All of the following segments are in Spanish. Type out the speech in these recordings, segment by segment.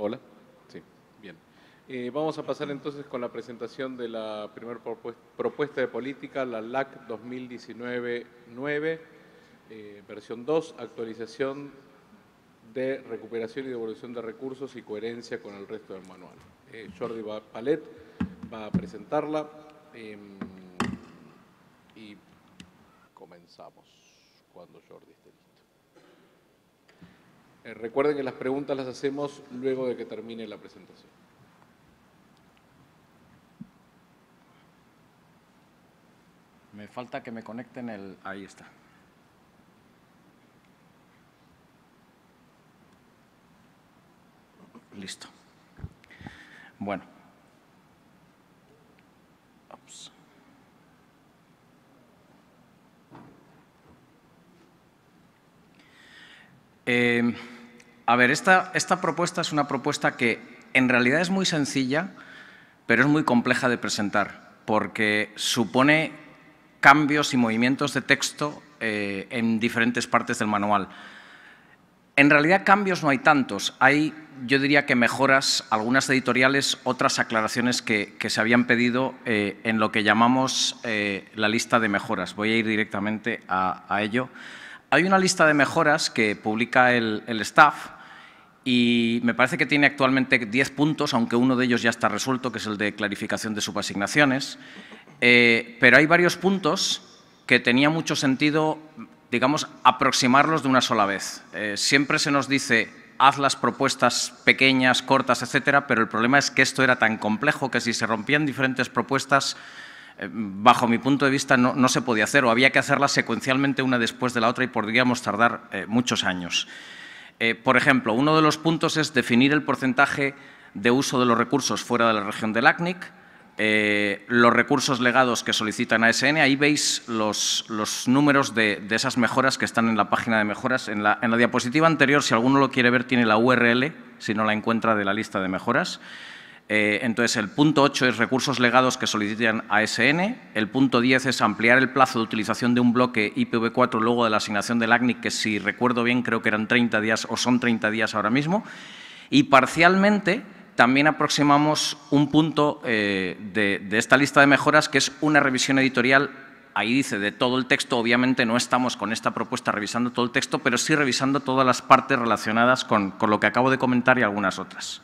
Hola. Sí, bien. Eh, vamos a pasar entonces con la presentación de la primera propuesta de política, la LAC 2019-9, eh, versión 2, actualización de recuperación y devolución de recursos y coherencia con el resto del manual. Eh, Jordi Palet va a presentarla em, y comenzamos cuando Jordi eh, recuerden que las preguntas las hacemos luego de que termine la presentación. Me falta que me conecten el... Ahí está. Listo. Bueno. Em, a ver, esta, esta propuesta es una propuesta que en realidad es muy sencilla, pero es muy compleja de presentar, porque supone cambios y movimientos de texto eh, en diferentes partes del manual. En realidad cambios no hay tantos, hay yo diría que mejoras, algunas editoriales, otras aclaraciones que, se habían pedido eh, en lo que llamamos eh, la lista de mejoras. Voy a ir directamente a, ello. Hay una lista de mejoras que publica el staff y me parece que tiene actualmente 10 puntos, aunque uno de ellos ya está resuelto, que es el de clarificación de subasignaciones. Eh, pero hay varios puntos que tenía mucho sentido, digamos, aproximarlos de una sola vez. Eh, siempre se nos dice, haz las propuestas pequeñas, cortas, etcétera, pero el problema es que esto era tan complejo que si se rompían diferentes propuestas, eh, bajo mi punto de vista, no, no, se podía hacer o había que hacerlas secuencialmente una después de la otra y podríamos tardar muchos años. Eh, por ejemplo, uno de los puntos es definir el porcentaje de uso de los recursos fuera de la región del ACNIC, eh, los recursos legados que solicitan ASN. Ahí veis los, números de, esas mejoras que están en la página de mejoras. en la, diapositiva anterior, si alguno lo quiere ver, tiene la URL, si no la encuentra, de la lista de mejoras. Eh, entonces, el punto 8 es recursos legados que solicitan ASN. El punto 10 es ampliar el plazo de utilización de un bloque IPv4 luego de la asignación del ACNIC, que si recuerdo bien creo que eran 30 días o son 30 días ahora mismo. Y parcialmente también aproximamos un punto eh, de, esta lista de mejoras, que es una revisión editorial ahí dice de todo el texto, obviamente no estamos con esta propuesta revisando todo el texto, pero sí revisando todas las partes relacionadas con lo que acabo de comentar y algunas otras.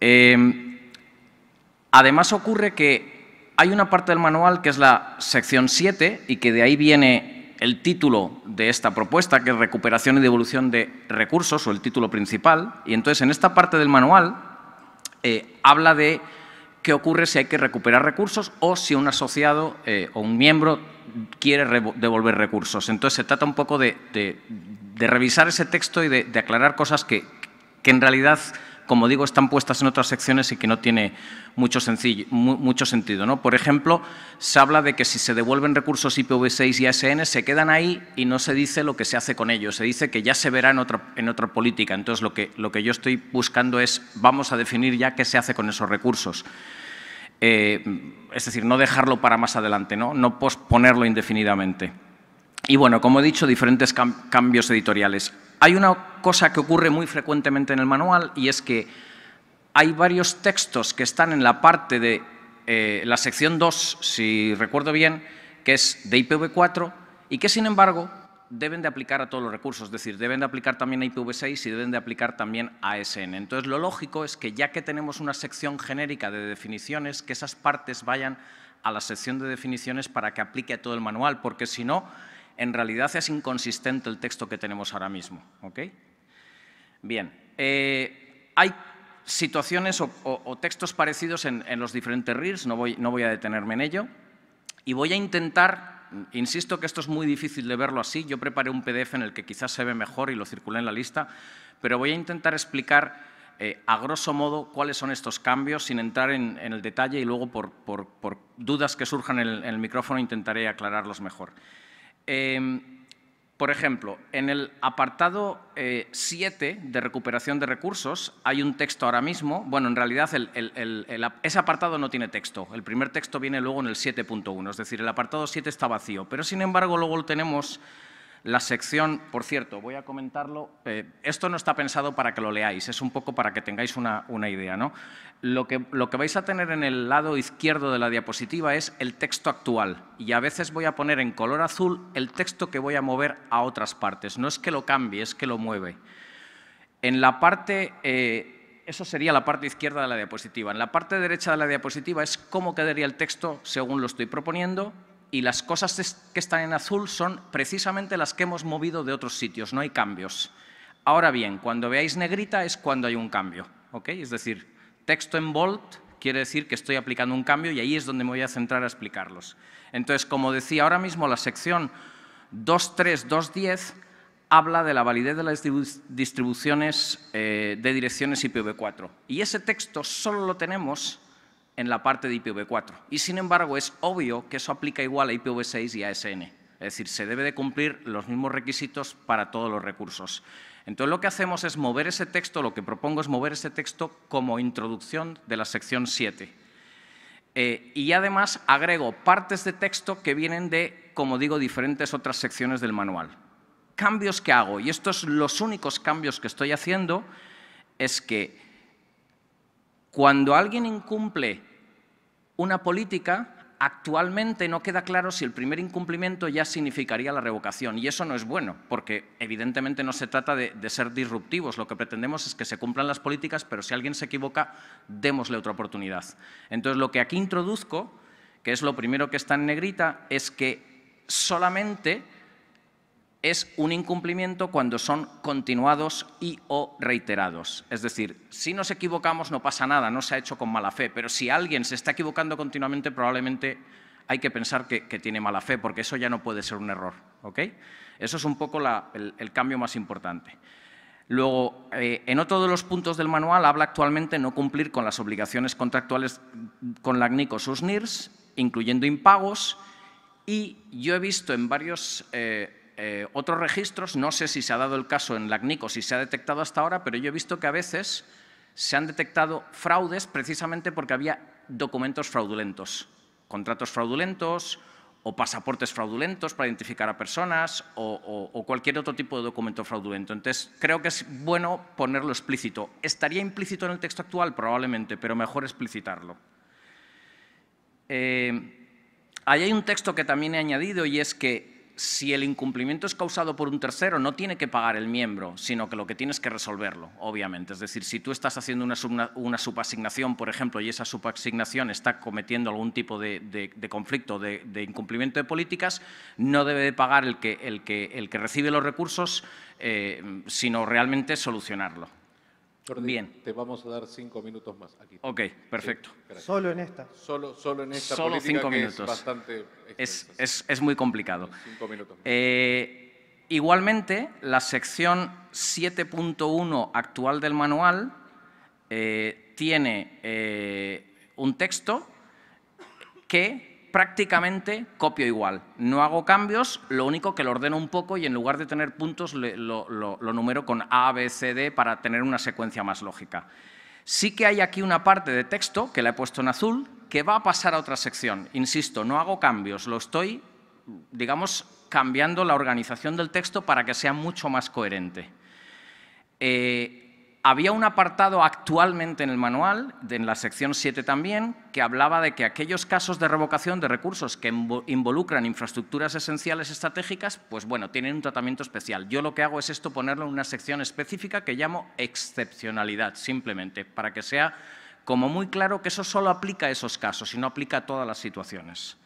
Em, además ocurre que hay una parte del manual que es la sección 7 y que de ahí viene el título de esta propuesta, que es recuperación y devolución de recursos, o el título principal. Y entonces en esta parte del manual eh, habla de qué ocurre si hay que recuperar recursos o si un asociado eh, o un miembro quiere devolver recursos. Entonces se trata un poco de, revisar ese texto y de, aclarar cosas que en realidad como digo, están puestas en otras secciones y que no tiene mucho, sentido. Por ejemplo, se habla de que si se devuelven recursos IPv6 y ASN, se quedan ahí y no se dice lo que se hace con ellos. Se dice que ya se verá en otra, política. Entonces, lo que, yo estoy buscando es, vamos a definir ya qué se hace con esos recursos. Eh, es decir, no dejarlo para más adelante, no posponerlo indefinidamente. Y bueno, como he dicho, diferentes cambios editoriales. Hay una cosa que ocurre muy frecuentemente en el manual y es que hay varios textos que están en la parte de eh, la sección 2, si recuerdo bien, que es de IPv4 y que, sin embargo, deben de aplicar a todos los recursos, es decir, deben de aplicar también a IPv6 y deben de aplicar también a SN. Entonces, lo lógico es que ya que tenemos una sección genérica de definiciones, que esas partes vayan a la sección de definiciones para que aplique a todo el manual, porque si no, en realidad es inconsistente el texto que tenemos ahora mismo. ¿ok? Bien, eh, hay situaciones o, textos parecidos en, los diferentes Reels, no voy, no voy a detenerme en ello, y voy a intentar, insisto que esto es muy difícil de verlo así, yo preparé un PDF en el que quizás se ve mejor y lo circulé en la lista, pero voy a intentar explicar eh, a grosso modo cuáles son estos cambios, sin entrar en, el detalle y luego por, dudas que surjan el, en el micrófono intentaré aclararlos mejor. Em, por ejemplo, en el apartado 7 eh, de recuperación de recursos hay un texto ahora mismo. Bueno, en realidad ese apartado no tiene texto. El primer texto viene luego en el 7.1, es decir, el apartado 7 está vacío. Pero, sin embargo, luego lo tenemos la sección, por cierto, voy a comentarlo, eh, esto no está pensado para que lo leáis, es un poco para que tengáis una, idea. ¿no? Lo, que, vais a tener en el lado izquierdo de la diapositiva es el texto actual y a veces voy a poner en color azul el texto que voy a mover a otras partes. No es que lo cambie, es que lo mueve. En la parte... Eh, eso sería la parte izquierda de la diapositiva. En la parte derecha de la diapositiva es cómo quedaría el texto según lo estoy proponiendo y las cosas que están en azul son precisamente las que hemos movido de otros sitios, no hay cambios. Ahora bien, cuando veáis negrita es cuando hay un cambio, ¿ok? Es decir, texto en bold quiere decir que estoy aplicando un cambio y ahí es donde me voy a centrar a explicarlos. Entonces, como decía ahora mismo, la sección 2.3.2.10 habla de la validez de las distribuciones eh, de direcciones IPv4. Y ese texto solo lo tenemos en la parte de IPv4. Y sin embargo, es obvio que eso aplica igual a IPv6 y a ASN. Es decir, se debe de cumplir los mismos requisitos para todos los recursos. Entonces, lo que hacemos es mover ese texto, lo que propongo es mover ese texto como introducción de la sección 7. Eh, y además agrego partes de texto que vienen de, como digo, diferentes otras secciones del manual. Cambios que hago, y estos son los únicos cambios que estoy haciendo, es que cuando alguien incumple una política, actualmente no queda claro si el primer incumplimiento ya significaría la revocación. Y eso no es bueno, porque evidentemente no se trata de, ser disruptivos. Lo que pretendemos es que se cumplan las políticas, pero si alguien se equivoca, démosle otra oportunidad. Entonces, lo que aquí introduzco, que es lo primero que está en negrita, es que solamente es un incumplimiento cuando son continuados y o reiterados. Es decir, si nos equivocamos no pasa nada, no se ha hecho con mala fe, pero si alguien se está equivocando continuamente probablemente hay que pensar que, tiene mala fe, porque eso ya no puede ser un error. Eso es un poco el, cambio más importante. Luego, eh, en otro de los puntos del manual habla actualmente no cumplir con las obligaciones contractuales con la ACNIC sus NIRS, incluyendo impagos, y yo he visto en varios... Eh, eh, otros registros, no sé si se ha dado el caso en LACNIC o si se ha detectado hasta ahora, pero yo he visto que a veces se han detectado fraudes precisamente porque había documentos fraudulentos, contratos fraudulentos o pasaportes fraudulentos para identificar a personas o, cualquier otro tipo de documento fraudulento. Entonces, creo que es bueno ponerlo explícito. ¿Estaría implícito en el texto actual? Probablemente, pero mejor explicitarlo. Eh, ahí hay un texto que también he añadido y es que si el incumplimiento es causado por un tercero, no tiene que pagar el miembro, sino que lo que tienes que resolverlo, obviamente. Es decir, si tú estás haciendo una, subasignación, por ejemplo, y esa subasignación está cometiendo algún tipo de, conflicto, de, de, incumplimiento de políticas, no debe de pagar el que, recibe los recursos, eh, sino realmente solucionarlo. Bien. Te vamos a dar cinco minutos más aquí. Ok, perfecto. solo en esta. Solo, en esta. Solo cinco minutos. Es, bastante es, es, muy complicado. Cinco minutos. Eh, igualmente, la sección 7.1 actual del manual eh, tiene eh, un texto que prácticamente copio igual. No hago cambios, lo único que lo ordeno un poco y en lugar de tener puntos lo, lo, numero con A, B, C, D para tener una secuencia más lógica. Sí que hay aquí una parte de texto, que la he puesto en azul, que va a pasar a otra sección. Insisto, no hago cambios, lo estoy, digamos, cambiando la organización del texto para que sea mucho más coherente. Eh, había un apartado actualmente en el manual, en la sección 7 también, que hablaba de que aquellos casos de revocación de recursos que involucran infraestructuras esenciales estratégicas, pues bueno, tienen un tratamiento especial. Yo lo que hago es esto ponerlo en una sección específica que llamo excepcionalidad, simplemente, para que sea como muy claro que eso solo aplica a esos casos y no aplica a todas las situaciones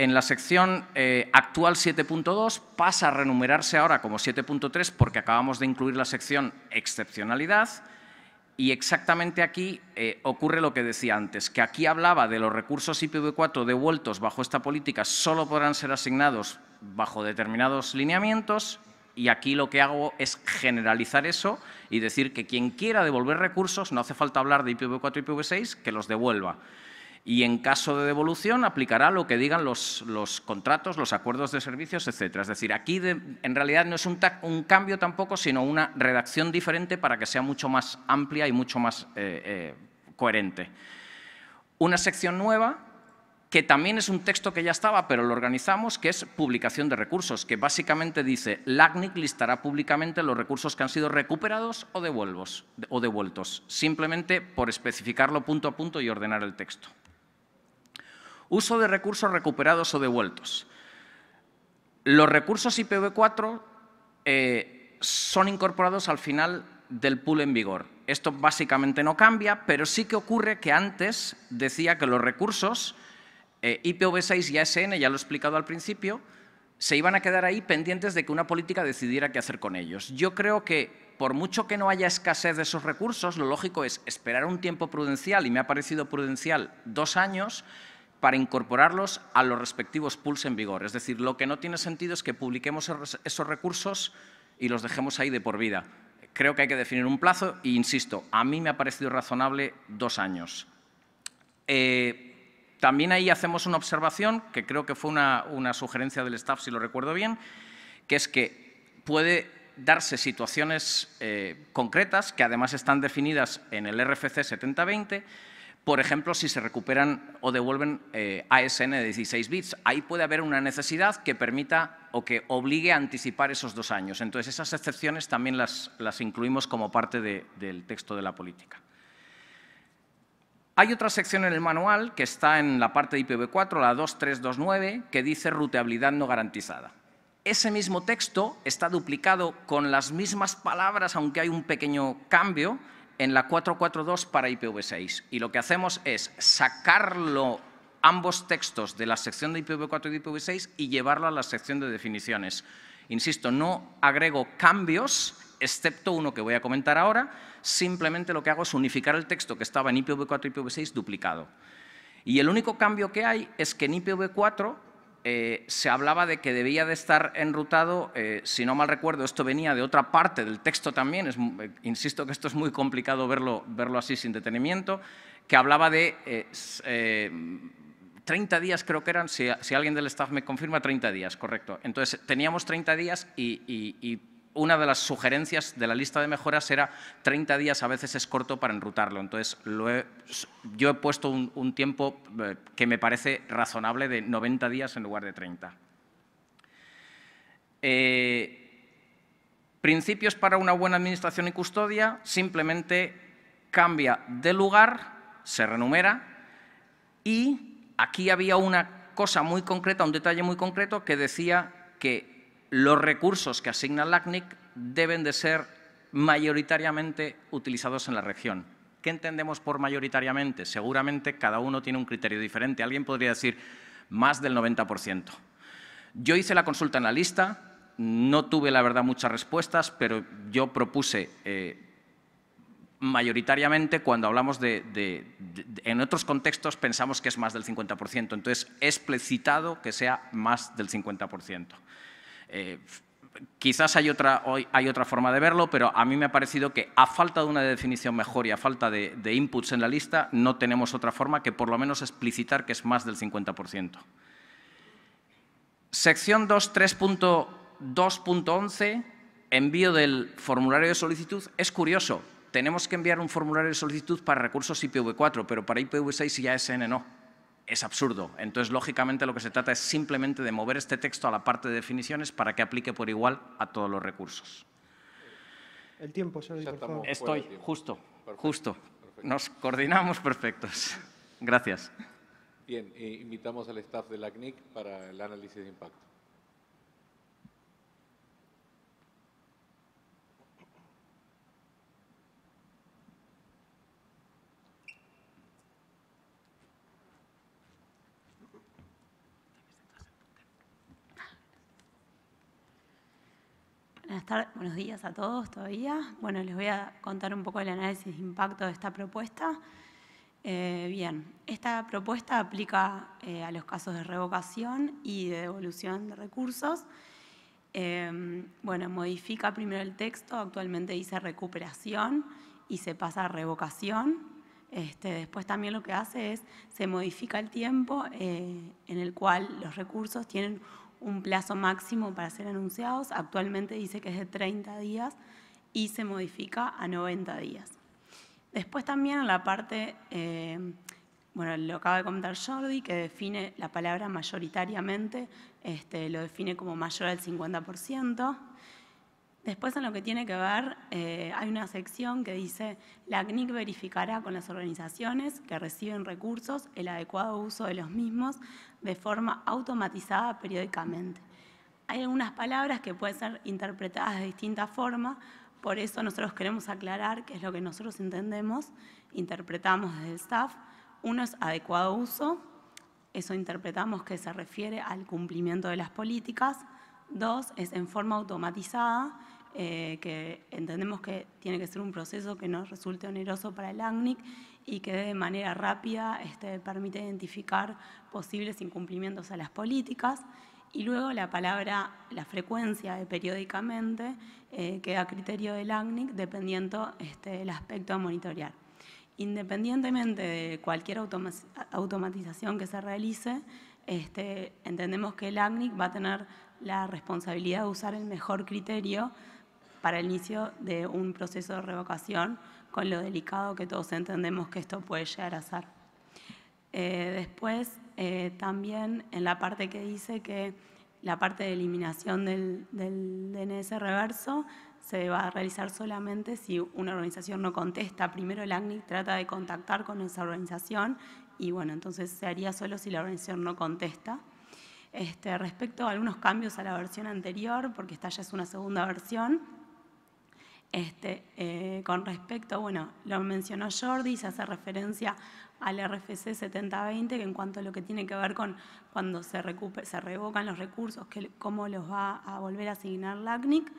en la sección eh, actual 7.2 pasa a renumerarse ahora como 7.3 porque acabamos de incluir la sección excepcionalidad y exactamente aquí eh, ocurre lo que decía antes, que aquí hablaba de los recursos IPv4 devueltos bajo esta política solo podrán ser asignados bajo determinados lineamientos y aquí lo que hago es generalizar eso y decir que quien quiera devolver recursos, no hace falta hablar de IPv4 y IPv6, que los devuelva y en caso de devolución aplicará lo que digan los, contratos, los acuerdos de servicios, etc. Es decir, aquí en realidad no es un, cambio tampoco, sino una redacción diferente para que sea mucho más amplia y mucho más eh, eh, coherente. Una sección nueva que también es un texto que ya estaba, pero lo organizamos, que es publicación de recursos, que básicamente dice, LACNIC listará públicamente los recursos que han sido recuperados o devueltos, simplemente por especificarlo punto a punto y ordenar el texto. Uso de recursos recuperados o devueltos. Los recursos IPv4 eh, son incorporados al final del pool en vigor. Esto básicamente no cambia, pero sí que ocurre que antes decía que los recursos eh, IPv6 y ASN, ya lo he explicado al principio, se iban a quedar ahí pendientes de que una política decidiera qué hacer con ellos. Yo creo que, por mucho que no haya escasez de esos recursos, lo lógico es esperar un tiempo prudencial, y me ha parecido prudencial dos años, para incorporarlos a los respectivos pools en vigor. Es decir, lo que no tiene sentido es que publiquemos esos recursos y los dejemos ahí de por vida. Creo que hay que definir un plazo e, insisto, a mí me ha parecido razonable dos años. Eh, también ahí hacemos una observación, que creo que fue una, sugerencia del staff, si lo recuerdo bien, que es que puede darse situaciones eh, concretas, que además están definidas en el RFC 7020, por ejemplo, si se recuperan o devuelven eh, ASN de 16 bits. Ahí puede haber una necesidad que permita o que obligue a anticipar esos dos años. Entonces, esas excepciones también las, incluimos como parte del texto de la política. Hay otra sección en el manual que está en la parte de IPv4, la 2329, que dice ruteabilidad no garantizada. Ese mismo texto está duplicado con las mismas palabras, aunque hay un pequeño cambio, en la 442 para IPv6 y lo que hacemos es sacarlo ambos textos de la sección de IPv4 y IPv6 y llevarlo a la sección de definiciones. Insisto, no agrego cambios, excepto uno que voy a comentar ahora, simplemente lo que hago es unificar el texto que estaba en IPv4 y IPv6 duplicado. Y el único cambio que hay es que en IPv4 eh, se hablaba de que debía de estar enrutado, eh, si no mal recuerdo, esto venía de otra parte del texto también, eh, insisto que esto es muy complicado verlo, verlo así sin detenimiento, que hablaba de 30 días creo que eran, si, alguien del staff me confirma, 30 días, correcto. Entonces teníamos 30 días y, y una de las sugerencias de la lista de mejoras era 30 días a veces es corto para enrutarlo. Entonces, yo he puesto un, tiempo eh, que me parece razonable de 90 días en lugar de 30. Eh, principios para una buena administración y custodia, simplemente cambia de lugar, se renumera y aquí había una cosa muy concreta, un detalle muy concreto que decía que los recursos que asigna el ACNIC deben de ser mayoritariamente utilizados en la región. ¿Qué entendemos por mayoritariamente? Seguramente cada uno tiene un criterio diferente. Alguien podría decir más del 90%. Yo hice la consulta en la lista, no tuve la verdad muchas respuestas, pero yo propuse eh, mayoritariamente cuando hablamos de, En otros contextos pensamos que es más del 50%, entonces explicitado que sea más del 50%. Eh, quizás hay otra, hay otra forma de verlo, pero a mí me ha parecido que a falta de una definición mejor y a falta de, de inputs en la lista, no tenemos otra forma que por lo menos explicitar que es más del 50%. Sección 2.3.2.11, envío del formulario de solicitud, es curioso. Tenemos que enviar un formulario de solicitud para recursos IPv4, pero para IPv6 y ASN no es absurdo. Entonces, lógicamente, lo que se trata es simplemente de mover este texto a la parte de definiciones para que aplique por igual a todos los recursos. El tiempo, se Estoy, justo, justo. Nos coordinamos perfectos. Gracias. Bien, eh, invitamos al staff de la CNIC para el análisis de impacto. buenos días a todos todavía. Bueno, les voy a contar un poco el análisis de impacto de esta propuesta. Eh, bien, esta propuesta aplica eh, a los casos de revocación y de devolución de recursos. Em, bueno, modifica primero el texto, actualmente dice recuperación y se pasa a revocación. Este, después también lo que hace es, se modifica el tiempo eh, en el cual los recursos tienen un plazo máximo para ser anunciados. Actualmente dice que es de 30 días y se modifica a 90 días. Después también en la parte, eh, bueno, lo acaba de comentar Jordi, que define la palabra mayoritariamente, este, lo define como mayor al 50%. Después, en lo que tiene que ver, eh, hay una sección que dice, la CNIC verificará con las organizaciones que reciben recursos el adecuado uso de los mismos de forma automatizada periódicamente. Hay algunas palabras que pueden ser interpretadas de distinta forma, por eso nosotros queremos aclarar qué es lo que nosotros entendemos, interpretamos desde el staff. Uno es adecuado uso, eso interpretamos que se refiere al cumplimiento de las políticas. Dos es en forma automatizada, eh, que entendemos que tiene que ser un proceso que no resulte oneroso para el ACNIC y que de manera rápida este, permite identificar posibles incumplimientos a las políticas. Y luego la palabra, la frecuencia de periódicamente eh, queda a criterio del ACNIC dependiendo este, del aspecto a monitorear. Independientemente de cualquier automatización que se realice, este, entendemos que el ACNIC va a tener la responsabilidad de usar el mejor criterio para el inicio de un proceso de revocación con lo delicado que todos entendemos que esto puede llegar a ser. Eh, después, eh, también en la parte que dice que la parte de eliminación del, DNS reverso se va a realizar solamente si una organización no contesta. Primero el ACNIC trata de contactar con esa organización y bueno, entonces se haría solo si la organización no contesta. Este, respecto a algunos cambios a la versión anterior, porque esta ya es una segunda versión, este, eh, con respecto, bueno, lo mencionó Jordi, se hace referencia al RFC 7020, que en cuanto a lo que tiene que ver con cuando se, revocan los recursos, cómo los va a volver a asignar LACNIC.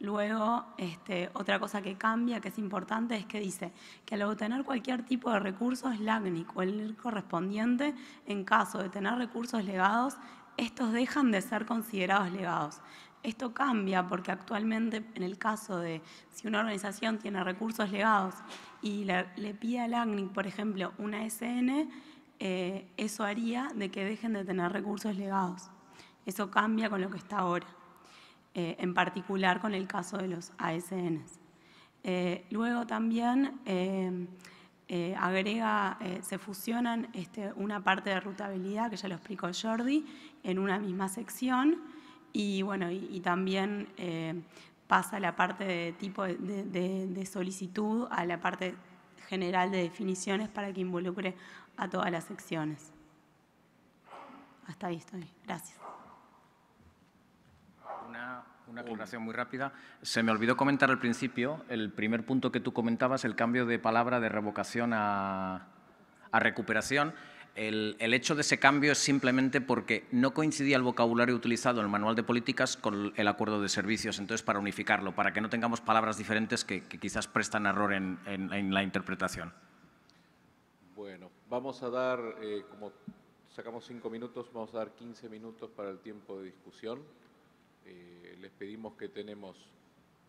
Luego, este, otra cosa que cambia, que es importante, es que dice que al obtener cualquier tipo de recursos, LACNIC o el correspondiente, en caso de tener recursos legados, estos dejan de ser considerados legados. Esto cambia porque actualmente en el caso de si una organización tiene recursos legados y le, pide al ACNIC, por ejemplo, una ASN, eh, eso haría de que dejen de tener recursos legados. Eso cambia con lo que está ahora, eh, en particular con el caso de los ASNs. Eh, luego también agrega, se fusionan este, una parte de rutabilidad, que ya lo explicó Jordi, en una misma sección y bueno, y, también eh, pasa la parte de tipo de, solicitud a la parte general de definiciones para que involucre a todas las secciones. Hasta ahí estoy. Gracias. Una, una aclaración muy rápida. Se me olvidó comentar al principio el primer punto que tú comentabas, el cambio de palabra de revocación a recuperación. El, hecho de ese cambio es simplemente porque no coincidía el vocabulario utilizado en el manual de políticas con el acuerdo de servicios, entonces para unificarlo, para que no tengamos palabras diferentes que, quizás prestan error en, la interpretación. Bueno, vamos a dar, eh, como sacamos cinco minutos, vamos a dar 15 minutos para el tiempo de discusión. Eh, les pedimos que tenemos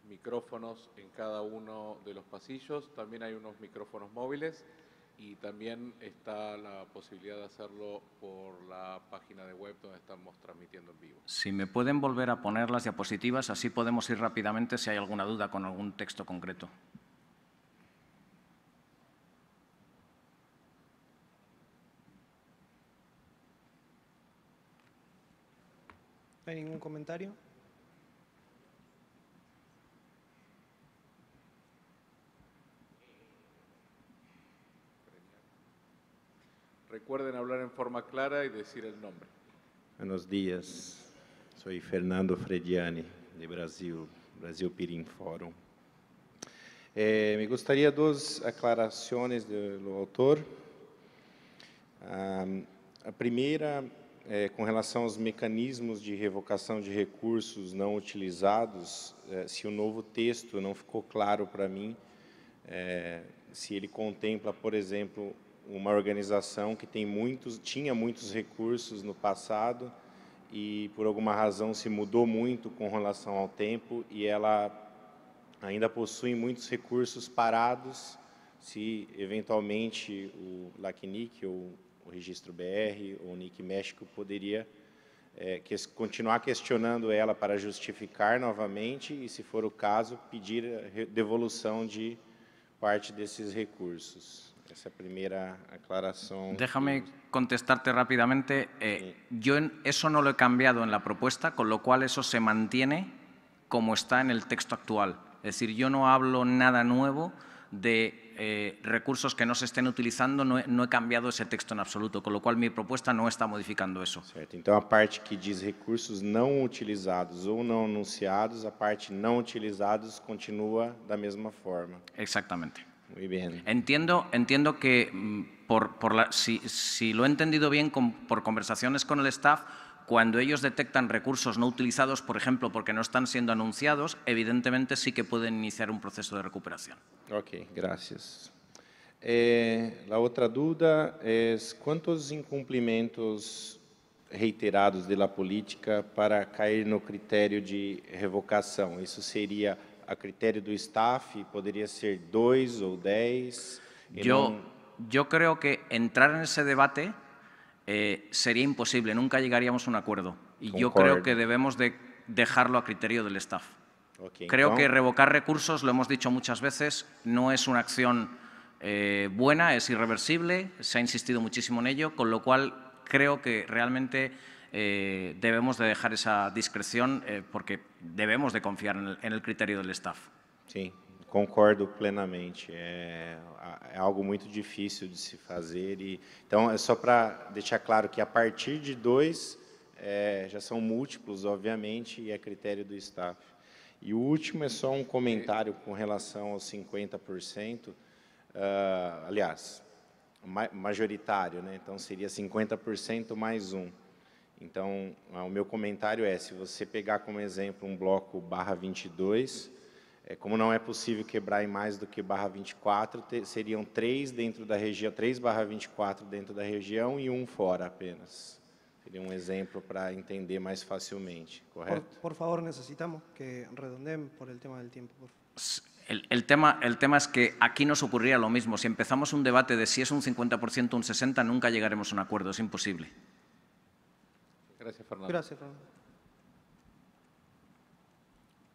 micrófonos en cada uno de los pasillos, también hay unos micrófonos móviles y también está la posibilidad de hacerlo por la página de web donde estamos transmitiendo en vivo. Si me pueden volver a poner las diapositivas, así podemos ir rápidamente si hay alguna duda con algún texto concreto. ¿Hay ningún comentario? Recuerden hablar en forma clara y decir el nombre. Buenos días. Soy Fernando Frediani, de Brasil, Brasil Pirin Forum. Eh, me gustaría dos aclaraciones del autor. Ah, a primeira, eh, com relação aos mecanismos de revocação de recursos não utilizados, eh, se o novo texto não ficou claro para mim, eh, se ele contempla, por exemplo, uma organização que tem muitos, tinha muitos recursos no passado e, por alguma razão, se mudou muito com relação ao tempo e ela ainda possui muitos recursos parados se, eventualmente, o LACNIC ou o Registro BR ou o NIC México poderia é, que, continuar questionando ela para justificar novamente e, se for o caso, pedir devolução de parte desses recursos. esa primera aclaración. Déjame pues, contestarte rápidamente. Eh, yo eso no lo he cambiado en la propuesta, con lo cual eso se mantiene como está en el texto actual. Es decir, yo no hablo nada nuevo de eh, recursos que no se estén utilizando, no he, cambiado ese texto en absoluto, con lo cual mi propuesta no está modificando eso. Certo. Entonces, la parte que dice recursos no utilizados o no anunciados, la parte no utilizados continúa de la misma forma. Exactamente bien. Entiendo, entiendo que mm, por, si, lo he entendido bien por conversaciones con el staff, cuando ellos detectan recursos no utilizados, por ejemplo, porque no están siendo anunciados, evidentemente sí que pueden iniciar un proceso de recuperación. Ok, gracias. Eh, la otra duda es, ¿cuántos incumplimientos reiterados de la política para caer en el criterio de revocación? Eso sería a criterio del staff, e ¿Podría ser dos o dez. E yo, yo creo que entrar en ese debate eh, sería imposible, nunca llegaríamos a un acuerdo. Y yo creo que debemos de dejarlo a criterio del staff. creo que revocar recursos, lo hemos dicho muchas veces, no es una acción eh, buena, es irreversible, se ha insistido muchísimo en ello, con lo cual creo que realmente eh, debemos de dejar esa discreción eh, porque debemos de confiar en el, en el, criterio del staff. Sim, concordo plenamente. É, é algo muito difícil de se fazer. E, então, é só para deixar claro que a partir de dois, é, já são múltiplos, obviamente, e é critério do staff. E o último é só um comentário com relação aos 50%. Uh, ah, aliás, majoritário, né? então seria 50% mais um. Então, ah, o meu comentário é, se você pegar como exemplo um bloco barra 22, é, como não é possível quebrar em mais do que barra 24, te, seriam três dentro da região, três barra 24 dentro da região e um fora apenas. Seria um exemplo para entender mais facilmente, correto? Por, por favor, necessitamos que redondeen por el tema del tiempo. Por favor. El, el, tema, el, tema, es que aquí nos ocurría lo mismo. Si empezamos un debate de si es un 50%, un 60%, nunca llegaremos a un acuerdo. Es imposible. Gracias, Fernando. Gracias, Fernando.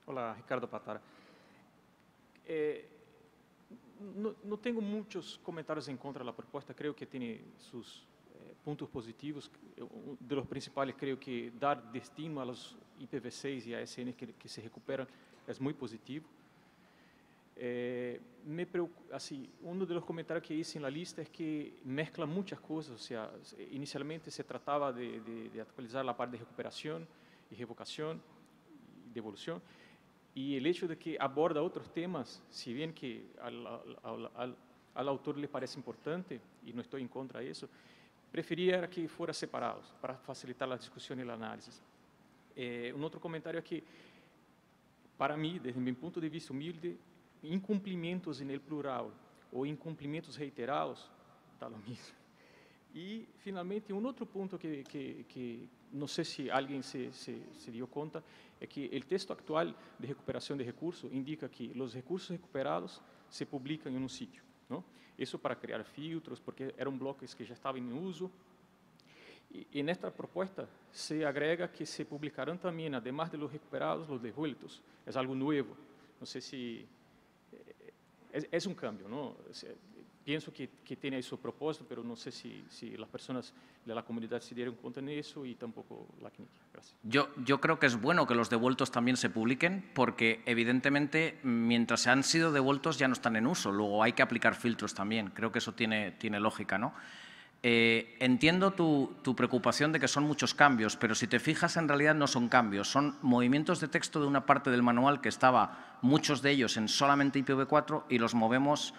Hola, Ricardo Patara. Eh, no, no, tengo muchos comentarios en contra de la propuesta, creo que tiene sus eh, puntos positivos. De los principales creo que dar destino a los IPv6 y a SN que, que se recuperan es muy positivo. Eh, me así, uno de los comentarios que hice en la lista es que mezcla muchas cosas, o sea, inicialmente se trataba de, actualizar la parte de recuperación y revocación, devolución, y el hecho de que aborda otros temas, si bien que al, autor le parece importante, y no estoy en contra de eso, prefería que fueran separados para facilitar la discusión y el análisis. Eh, un otro comentario es que, para mí, desde mi punto de vista humilde, incumprimentos no plural ou incumprimentos reiterados, está o mesmo. E, finalmente, um outro ponto que, que, que não sei se alguém se, se, se deu conta, é que o texto atual de recuperação de recursos indica que os recursos recuperados se publicam em um sítio. Não? Isso para criar filtros, porque eram blocos que já estavam em uso. E, e nesta proposta se agrega que se publicarão também, além de los recuperados, os devueltos. É algo novo. Não sei se es, un cambio, ¿no? pienso que, tiene su propósito, pero no sé si, las personas de la comunidad se dieron cuenta de eso y tampoco la CNIC. Gracias. Yo, creo que es bueno que los devueltos también se publiquen, porque evidentemente mientras se han sido devueltos ya no están en uso, luego hay que aplicar filtros también. Creo que eso tiene, tiene lógica, ¿no? Eh, entiendo tu, preocupación de que son muchos cambios, pero si te fijas en realidad no son cambios, son movimientos de texto de una parte del manual que estaba muchos de ellos en solamente IPv4 y los movemos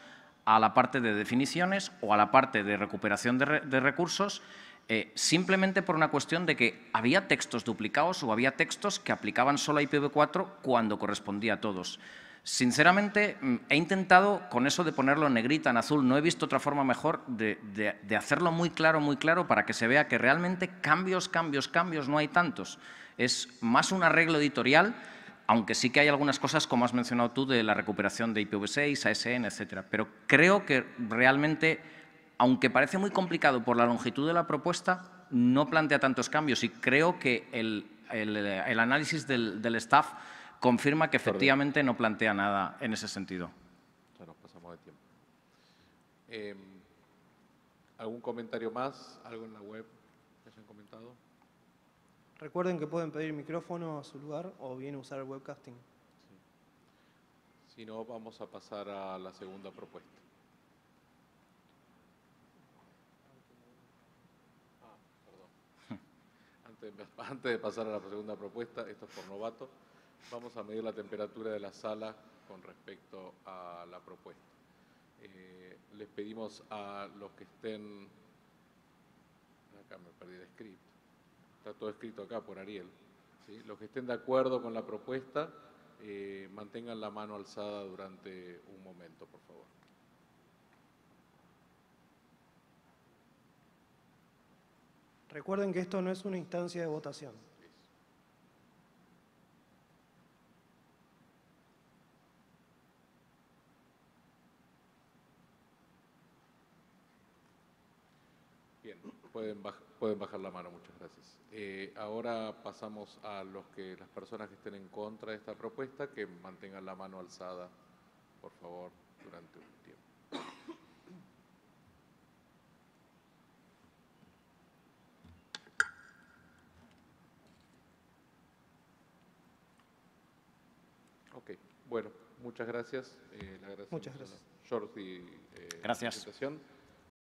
a la parte de definiciones o a la parte de recuperación de, recursos, eh, simplemente por una cuestión de que había textos duplicados o había textos que aplicaban solo a IPv4 cuando correspondía a todos. Sinceramente, mm, he intentado con eso de ponerlo en negrita, en azul, no he visto otra forma mejor de, hacerlo muy claro, muy claro, para que se vea que realmente cambios, cambios, cambios no hay tantos. Es más un arreglo editorial, aunque sí que hay algunas cosas, como has mencionado tú, de la recuperación de IPv6, ASN, etc. Pero creo que realmente, aunque parece muy complicado por la longitud de la propuesta, no plantea tantos cambios y creo que el, análisis del staff confirma que efectivamente no plantea nada en ese sentido. Ya nos pasamos de tiempo. Em, ¿Algún comentario más? ¿Algo en la web que hayan comentado? Recuerden que pueden pedir micrófono a su lugar o bien usar el webcasting. Si no, vamos a pasar a la segunda propuesta. Ah, perdón. antes, antes de pasar a la segunda propuesta, esto es por novato vamos a medir la temperatura de la sala con respecto a la propuesta. Eh, les pedimos a los que estén... Acá me perdí el script. Está todo escrito acá por Ariel. Los que estén de acuerdo con la propuesta, eh, mantengan la mano alzada durante un momento, por favor. Recuerden que esto no es una instancia de votación. Pueden, bajar la mano, muchas gracias. Eh, ahora pasamos a los que las personas que estén en contra de esta propuesta, que mantengan la mano alzada, por favor, durante un tiempo. Ok, bueno, muchas gracias. Eh, muchas gracias. Jordi, eh, gracias.